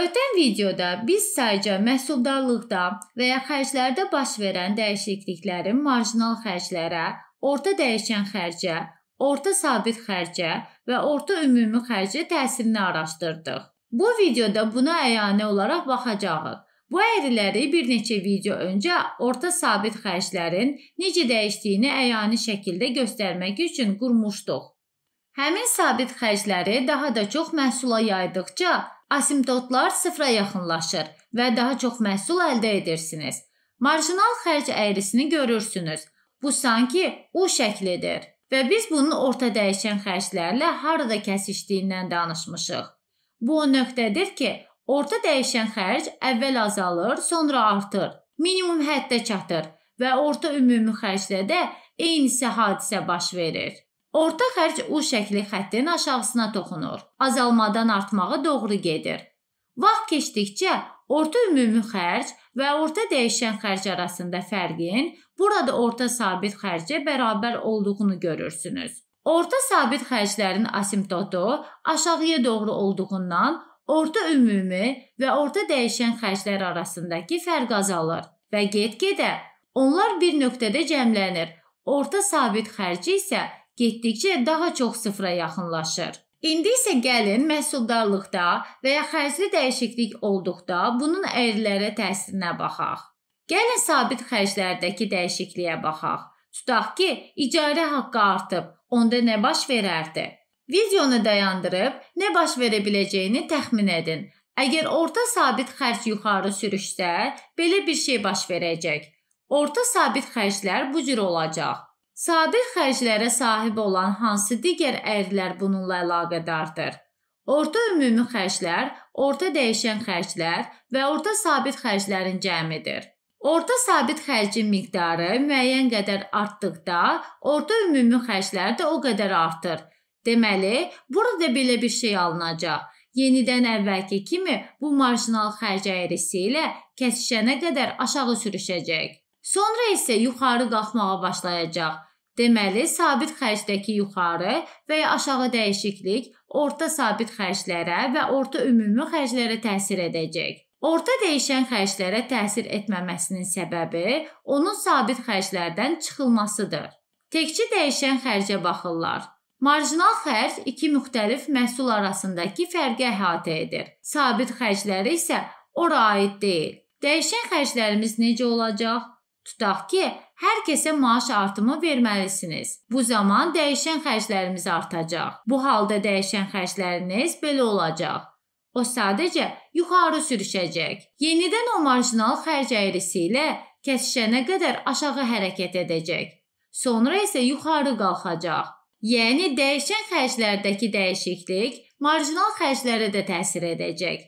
Ötən videoda biz sayca məhsuldarlıqda və ya xərclərdə baş verən dəyişikliklərin marjinal xərclərə, orta dəyişən xərcə, orta sabit xərcə və orta ümumi xərcə təsirini araşdırdıq. Bu videoda buna əyanə olaraq baxacağıq. Bu əyriləri bir neçə video öncə orta sabit xərclərin necə dəyişdiyini əyani şəkildə göstərmək üçün qurmuşduq. Həmin sabit xərcləri daha da çox məhsula yaydıqca asimtotlar sıfıra yaxınlaşır və daha çox məhsul əldə edirsiniz. Marjinal xərc əyrisini görürsünüz. Bu sanki U şəklidir və biz bunun orta dəyişən xərclərlə harada kəsişdiyindən danışmışıq. Bu o nöqtədir ki, orta dəyişən xərc əvvəl azalır, sonra artır, minimum həddə çatır və orta ümumi xərcdə də eyni hadisə baş verir. Orta xərc U şəkli xəttin aşağısına toxunur. Azalmadan artmağa doğru gedir. Vaxt keçdikcə orta ümumi xərc və orta dəyişən xərc arasında fərqin burada orta sabit xərcə bərabər olduğunu görürsünüz. Orta sabit xərclərin asimptotu aşağıya doğru olduğundan orta ümumi və orta dəyişən xərclər arasındakı fərq azalır və get-gedə onlar bir nöqtədə cəmlənir. Orta sabit xərci isə getdikcə daha çox sıfıra yaxınlaşır. İndi isə gəlin məhsuldarlıqda və ya xərcli dəyişiklik olduqda bunun əyrilərə təsirinə baxaq. Gəlin sabit xərclərdəki dəyişikliyə baxaq. Tutaq ki, icarə haqqı artıb, onda nə baş verərdi? Videonu dayandırıb nə baş verə biləcəyini təxmin edin. Əgər orta sabit xərc yuxarı sürüşsə, belə bir şey baş verəcək. Orta sabit xərclər bu cür olacaq. Sadə xərclərə sahib olan hansı digər ərlər bununla əlaqədardır? Orta ümumi xərclər, orta dəyişən xərclər və orta sabit xərclərin cəmidir. Orta sabit xərcin miqdarı müəyyən qədər artdıqda, orta ümumi xərclər də o qədər artır. Deməli, burada belə bir şey alınacaq. Yenidən əvvəlki kimi bu marjinal xərc əyrisi ilə kəsişənə qədər aşağı sürüşəcək. Sonra isə yuxarı qalxmağa başlayacaq. Deməli, sabit xərcdəki yuxarı və ya aşağı dəyişiklik orta sabit xərclərə və orta ümumi xərclərə təsir edəcək. Orta dəyişən xərclərə təsir etməməsinin səbəbi onun sabit xərclərdən çıxılmasıdır. Təkcə dəyişən xərcə baxırlar. Marjinal xərc iki müxtəlif məhsul arasındakı fərqi əhatə edir. Sabit xərcləri isə ora aid deyil. Dəyişən xərclərimiz necə olacaq? Tutaq ki, hər kəsə maaş artımı verməlisiniz. Bu zaman dəyişən xərclərimiz artacaq. Bu halda dəyişən xərcləriniz belə olacaq. O sadəcə yuxarı sürüşəcək. Yenidən o marjinal xərc əyrisi ilə kəsişənə qədər aşağı hərəkət edəcək. Sonra isə yuxarı qalxacaq. Yəni dəyişən xərclərdəki dəyişiklik marjinal xərclərə də təsir edəcək.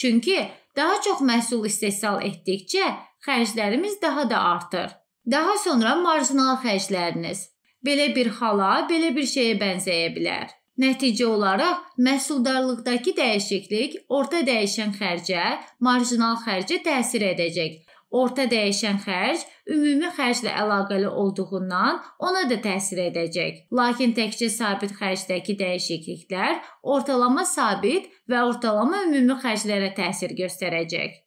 Çünki daha çox məhsul istehsal etdikcə xərclərimiz daha da artır. Daha sonra marjinal xərcləriniz belə bir hala, belə bir şeyə bənzəyə bilər. Nəticə olaraq məhsuldarlıqdakı dəyişiklik orta dəyişən xərcə, marjinal xərcə təsir edəcək. Orta dəyişən xərc ümumi xərclə əlaqəli olduğundan ona da təsir edəcək. Lakin təkcə sabit xərcdəki dəyişikliklər ortalama sabit və ortalama ümumi xərclərə təsir göstərəcək.